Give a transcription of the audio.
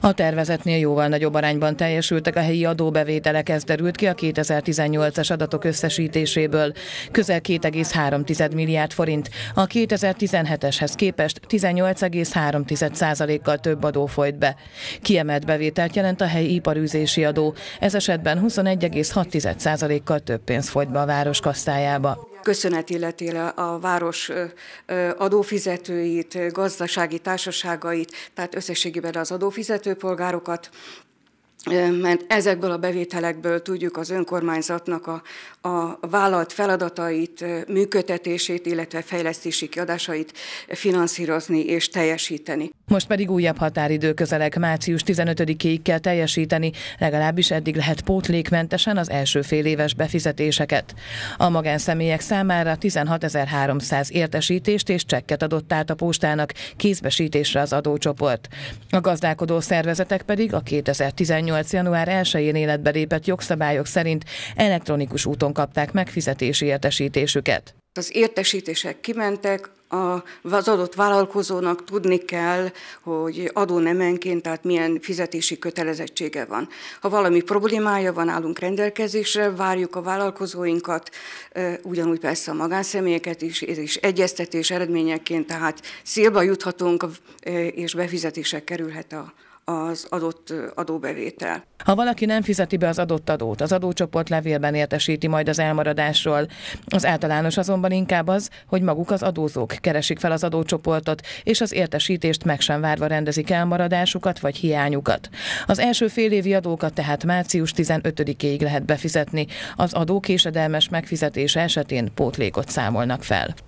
A tervezetnél jóval nagyobb arányban teljesültek a helyi adóbevételek, ez derült ki a 2018-as adatok összesítéséből. Közel 2,3 milliárd forint, a 2017-eshez képest 18,3%-kal több adó folyt be. Kiemelt bevételt jelent a helyi iparűzési adó, ez esetben 21,6%-kal több pénz folyt be a város kasztájába köszönet illetére a város adófizetőit, gazdasági társaságait, tehát összességében az adófizető polgárokat, mert ezekből a bevételekből tudjuk az önkormányzatnak a, a vállalt feladatait, működtetését, illetve fejlesztési kiadásait finanszírozni és teljesíteni. Most pedig újabb határidő közelek március 15-ig kell teljesíteni, legalábbis eddig lehet pótlékmentesen az első fél éves befizetéseket. A magánszemélyek számára 16.300 értesítést és csekket adott át a postának kézbesítésre az adócsoport. A gazdálkodó szervezetek pedig a 2018 2018. január 1-én életbe lépett jogszabályok szerint elektronikus úton kapták meg fizetési értesítésüket. Az értesítések kimentek, az adott vállalkozónak tudni kell, hogy adó nemenként, tehát milyen fizetési kötelezettsége van. Ha valami problémája van, állunk rendelkezésre, várjuk a vállalkozóinkat, ugyanúgy persze a magánszemélyeket is, és egyeztetés eredményeként, tehát szélbe juthatunk, és befizetések kerülhet a, az adott adóbevétel. Ha valaki nem fizeti be az adott adót, az adócsoport levélben értesíti majd az elmaradásról. Az általános azonban inkább az, hogy maguk az adózók keresik fel az adócsoportot, és az értesítést meg sem várva rendezik elmaradásukat vagy hiányukat. Az első félévi adókat tehát március 15-ig lehet befizetni, az adó késedelmes megfizetése esetén pótlékot számolnak fel.